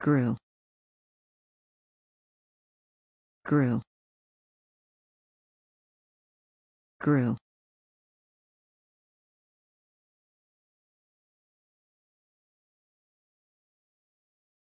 grew grew grew